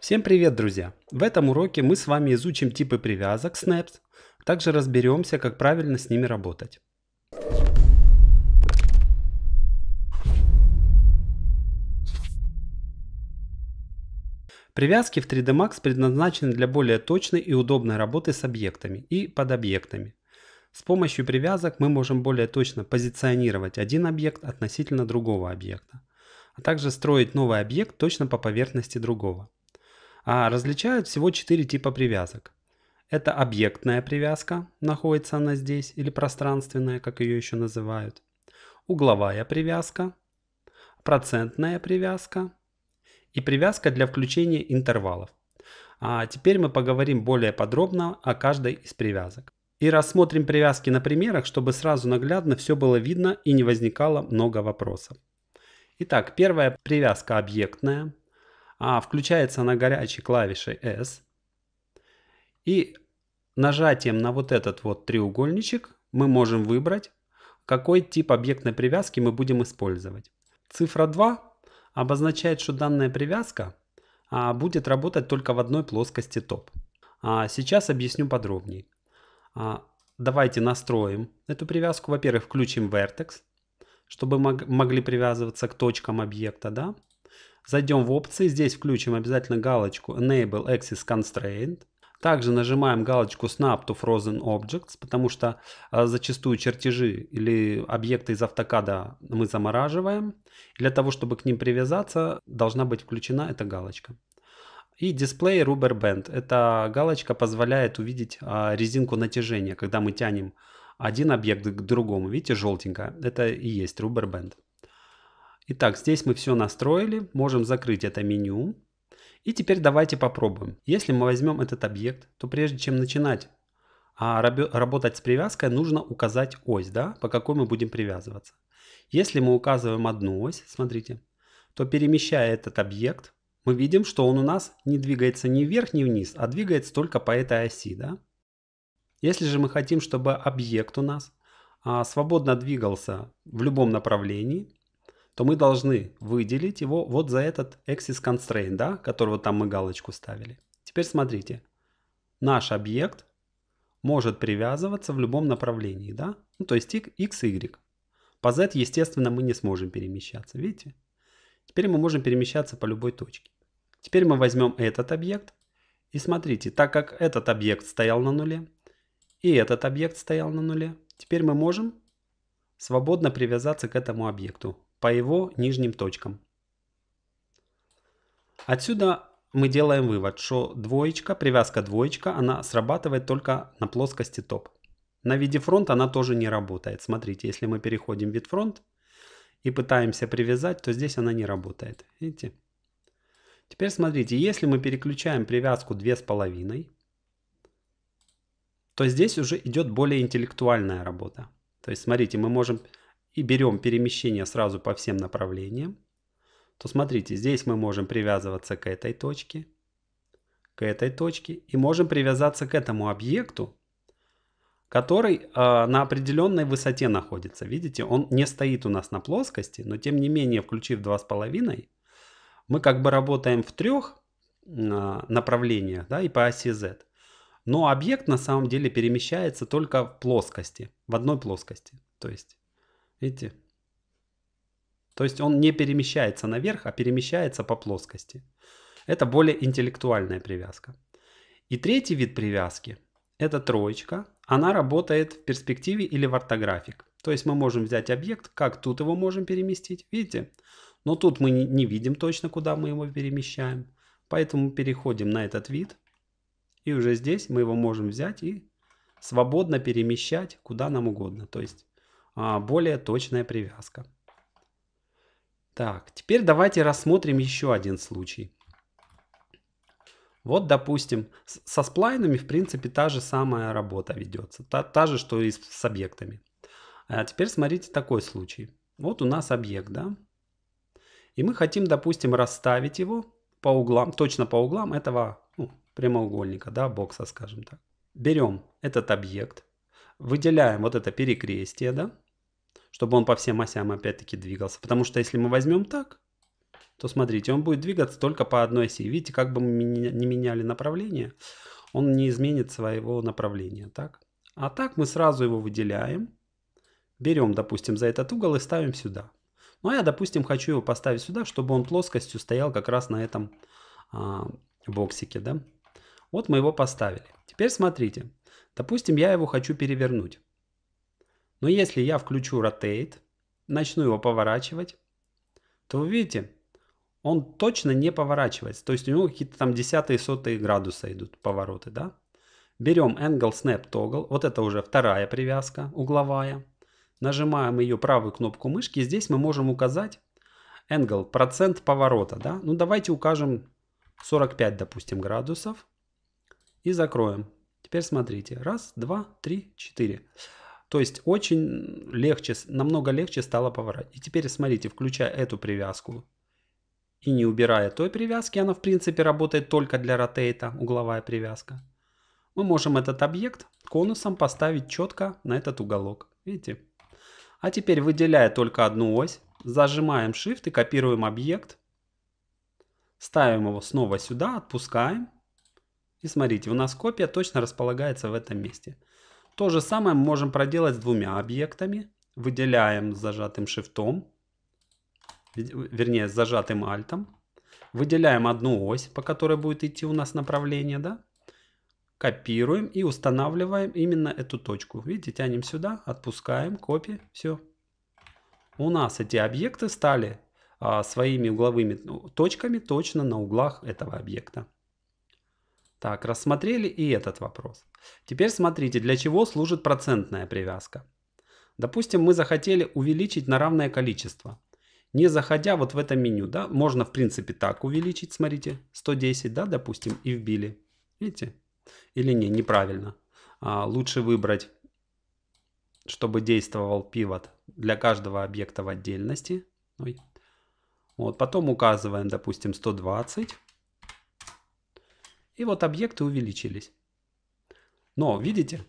Всем привет, друзья! В этом уроке мы с вами изучим типы привязок Snaps, также разберемся, как правильно с ними работать. Привязки в 3D Max предназначены для более точной и удобной работы с объектами и подобъектами. С помощью привязок мы можем более точно позиционировать один объект относительно другого объекта, а также строить новый объект точно по поверхности другого. А различают всего четыре типа привязок. Это объектная привязка, находится она здесь, или пространственная, как ее еще называют. Угловая привязка, процентная привязка и привязка для включения интервалов. А теперь мы поговорим более подробно о каждой из привязок. И рассмотрим привязки на примерах, чтобы сразу наглядно все было видно и не возникало много вопросов. Итак, первая привязка объектная. А включается на горячей клавишей S. И нажатием на вот этот вот треугольничек мы можем выбрать, какой тип объектной привязки мы будем использовать. Цифра 2 обозначает, что данная привязка а, будет работать только в одной плоскости топ. А, сейчас объясню подробнее. А, давайте настроим эту привязку. Во-первых, включим Vertex, чтобы могли привязываться к точкам объекта. Да? Зайдем в опции, здесь включим обязательно галочку Enable Axis Constraint. Также нажимаем галочку Snap to Frozen Objects, потому что э, зачастую чертежи или объекты из автокада мы замораживаем. Для того, чтобы к ним привязаться, должна быть включена эта галочка. И Display Rubber Band. Эта галочка позволяет увидеть э, резинку натяжения, когда мы тянем один объект к другому. Видите, желтенькая. Это и есть Rubber Band. Итак, здесь мы все настроили, можем закрыть это меню. И теперь давайте попробуем. Если мы возьмем этот объект, то прежде чем начинать а работать с привязкой, нужно указать ось, да, по какой мы будем привязываться. Если мы указываем одну ось, смотрите, то перемещая этот объект, мы видим, что он у нас не двигается ни вверх, ни вниз, а двигается только по этой оси. Да? Если же мы хотим, чтобы объект у нас а, свободно двигался в любом направлении, то мы должны выделить его вот за этот axis constraint, да, которого там мы галочку ставили. Теперь смотрите, наш объект может привязываться в любом направлении, да, ну, то есть x y. По z, естественно, мы не сможем перемещаться, видите? Теперь мы можем перемещаться по любой точке. Теперь мы возьмем этот объект, и смотрите, так как этот объект стоял на нуле, и этот объект стоял на нуле, теперь мы можем свободно привязаться к этому объекту по его нижним точкам. Отсюда мы делаем вывод, что двоечка, привязка двоечка, она срабатывает только на плоскости топ. На виде фронт она тоже не работает. Смотрите, если мы переходим в вид фронт и пытаемся привязать, то здесь она не работает. Видите? Теперь смотрите, если мы переключаем привязку 2,5, то здесь уже идет более интеллектуальная работа. То есть смотрите, мы можем и берем перемещение сразу по всем направлениям, то смотрите, здесь мы можем привязываться к этой точке, к этой точке и можем привязаться к этому объекту, который э, на определенной высоте находится. Видите, он не стоит у нас на плоскости, но тем не менее, включив 2,5, мы как бы работаем в трех э, а, направлениях да, и по оси Z. Но объект на самом деле перемещается только в плоскости, в одной плоскости. То есть Видите? То есть он не перемещается наверх, а перемещается по плоскости. Это более интеллектуальная привязка. И третий вид привязки – это троечка. Она работает в перспективе или в ортографик. То есть мы можем взять объект, как тут его можем переместить, видите? Но тут мы не видим точно, куда мы его перемещаем. Поэтому переходим на этот вид. И уже здесь мы его можем взять и свободно перемещать куда нам угодно. То есть а, более точная привязка. Так, теперь давайте рассмотрим еще один случай. Вот, допустим, со сплайнами, в принципе, та же самая работа ведется. Та, та же, что и с объектами. А теперь смотрите такой случай. Вот у нас объект, да? И мы хотим, допустим, расставить его по углам, точно по углам этого ну, прямоугольника, да, бокса, скажем так. Берем этот объект, выделяем вот это перекрестие, да, чтобы он по всем осям опять-таки двигался. Потому что если мы возьмем так, то смотрите, он будет двигаться только по одной оси. Видите, как бы мы не меняли направление, он не изменит своего направления. Так? А так мы сразу его выделяем, берем, допустим, за этот угол и ставим сюда. Ну а я, допустим, хочу его поставить сюда, чтобы он плоскостью стоял как раз на этом а, боксике. Да? Вот мы его поставили. Теперь смотрите, допустим, я его хочу перевернуть. Но если я включу Rotate, начну его поворачивать, то вы видите, он точно не поворачивается. То есть у него какие-то там десятые, сотые градуса идут повороты, да? Берем Angle Snap Toggle, вот это уже вторая привязка угловая. Нажимаем ее правую кнопку мышки, здесь мы можем указать angle, процент поворота, да? Ну давайте укажем 45, допустим, градусов и закроем. Теперь смотрите, раз, два, три, четыре. То есть очень легче, намного легче стало поворачивать. И теперь смотрите, включая эту привязку и не убирая той привязки, она в принципе работает только для ротейта, угловая привязка. Мы можем этот объект конусом поставить четко на этот уголок. Видите? А теперь выделяя только одну ось, зажимаем Shift и копируем объект. Ставим его снова сюда, отпускаем. И смотрите, у нас копия точно располагается в этом месте. То же самое мы можем проделать с двумя объектами. Выделяем с зажатым шифтом, вернее с зажатым альтом. Выделяем одну ось, по которой будет идти у нас направление, да? Копируем и устанавливаем именно эту точку. Видите, тянем сюда, отпускаем, копи, все. У нас эти объекты стали а, своими угловыми ну, точками точно на углах этого объекта. Так, рассмотрели и этот вопрос. Теперь смотрите, для чего служит процентная привязка. Допустим, мы захотели увеличить на равное количество. Не заходя вот в это меню, да, можно в принципе так увеличить, смотрите, 110, да, допустим, и вбили. Видите? Или не, неправильно. А, лучше выбрать, чтобы действовал пивот для каждого объекта в отдельности. Ой. Вот, потом указываем, допустим, 120. И вот объекты увеличились. Но, видите,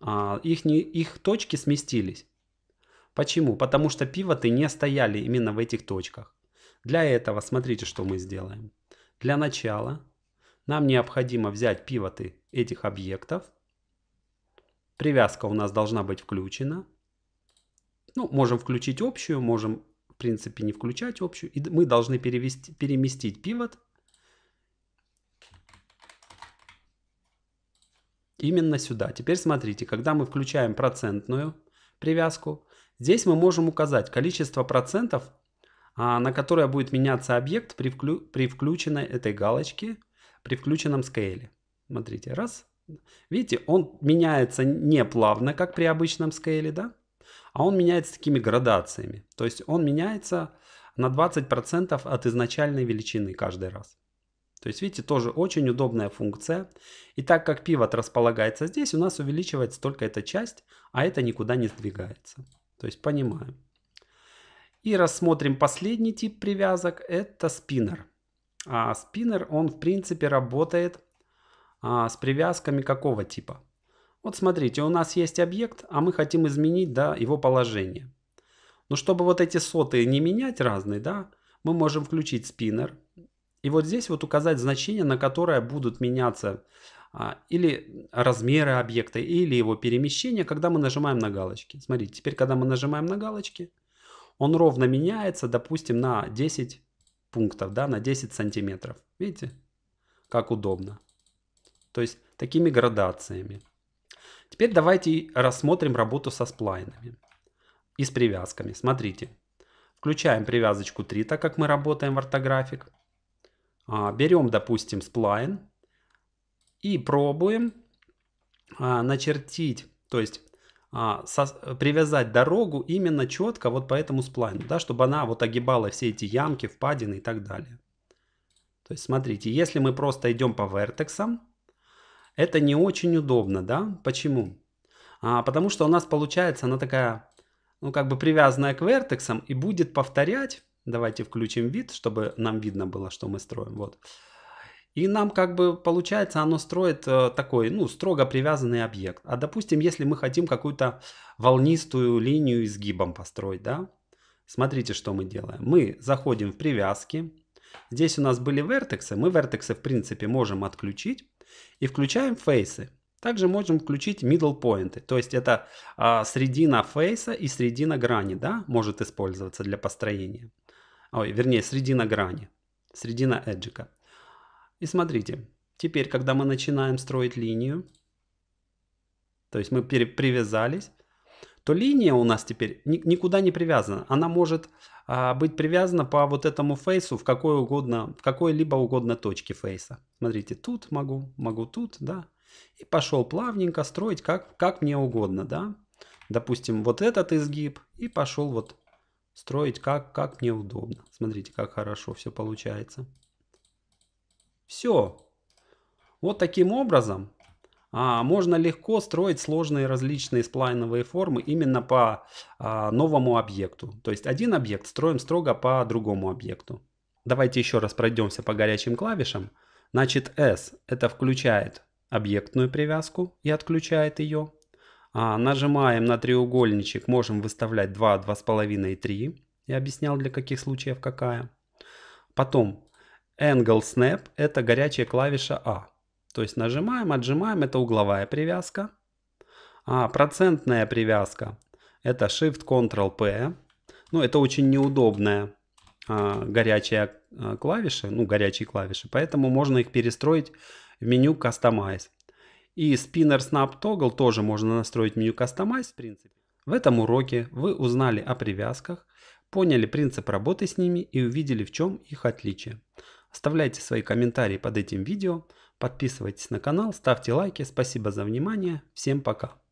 а, их, не, их точки сместились. Почему? Потому что пивоты не стояли именно в этих точках. Для этого смотрите, что мы сделаем. Для начала нам необходимо взять пивоты этих объектов. Привязка у нас должна быть включена. Ну, можем включить общую, можем, в принципе, не включать общую. И мы должны перевести, переместить пивот именно сюда. Теперь смотрите, когда мы включаем процентную привязку, здесь мы можем указать количество процентов, а, на которое будет меняться объект при, вклю при включенной этой галочке, при включенном скейле. Смотрите, раз. Видите, он меняется не плавно, как при обычном скейле, да? А он меняется такими градациями. То есть он меняется на 20% от изначальной величины каждый раз. То есть, видите, тоже очень удобная функция. И так как пивот располагается здесь, у нас увеличивается только эта часть, а это никуда не сдвигается. То есть, понимаем. И рассмотрим последний тип привязок. Это спиннер. А спиннер, он в принципе работает а, с привязками какого типа? Вот смотрите, у нас есть объект, а мы хотим изменить да, его положение. Но чтобы вот эти соты не менять разные, да, мы можем включить спиннер. И вот здесь вот указать значение, на которое будут меняться а, или размеры объекта, или его перемещение, когда мы нажимаем на галочки. Смотрите, теперь, когда мы нажимаем на галочки, он ровно меняется, допустим, на 10 пунктов, да, на 10 сантиметров. Видите, как удобно. То есть, такими градациями. Теперь давайте рассмотрим работу со сплайнами и с привязками. Смотрите, включаем привязочку 3, так как мы работаем в ортографик. А, Берем, допустим, сплайн и пробуем а, начертить, то есть а, привязать дорогу именно четко вот по этому сплайну, да, чтобы она вот огибала все эти ямки, впадины и так далее. То есть смотрите, если мы просто идем по вертексам, это не очень удобно, да? Почему? А, потому что у нас получается она такая, ну как бы привязанная к вертексам и будет повторять Давайте включим вид, чтобы нам видно было, что мы строим. Вот. И нам как бы получается, оно строит э, такой, ну, строго привязанный объект. А допустим, если мы хотим какую-то волнистую линию изгибом построить, да? Смотрите, что мы делаем. Мы заходим в привязки. Здесь у нас были вертексы. Мы вертексы, в принципе, можем отключить. И включаем фейсы. Также можем включить middle point, то есть это а, средина фейса и средина грани, да, может использоваться для построения ой, вернее, средина грани, средина эджика. И смотрите, теперь, когда мы начинаем строить линию, то есть мы привязались, то линия у нас теперь ни никуда не привязана. Она может а, быть привязана по вот этому фейсу в какой угодно, в какой-либо угодно точке фейса. Смотрите, тут могу, могу тут, да. И пошел плавненько строить как, как мне угодно, да. Допустим, вот этот изгиб и пошел вот строить как, как мне удобно. Смотрите, как хорошо все получается. Все. Вот таким образом а, можно легко строить сложные различные сплайновые формы именно по а, новому объекту. То есть один объект строим строго по другому объекту. Давайте еще раз пройдемся по горячим клавишам. Значит, S это включает объектную привязку и отключает ее. А, нажимаем на треугольничек, можем выставлять 2, 2,5 и 3. Я объяснял для каких случаев какая. Потом Angle Snap это горячая клавиша А. То есть нажимаем, отжимаем, это угловая привязка. А процентная привязка это Shift Ctrl P. Ну это очень неудобная а, горячая а, клавиша, ну горячие клавиши, поэтому можно их перестроить в меню Customize. И Spinner Snap Toggle тоже можно настроить меню Customize в принципе. В этом уроке вы узнали о привязках, поняли принцип работы с ними и увидели в чем их отличие. Оставляйте свои комментарии под этим видео, подписывайтесь на канал, ставьте лайки. Спасибо за внимание. Всем пока.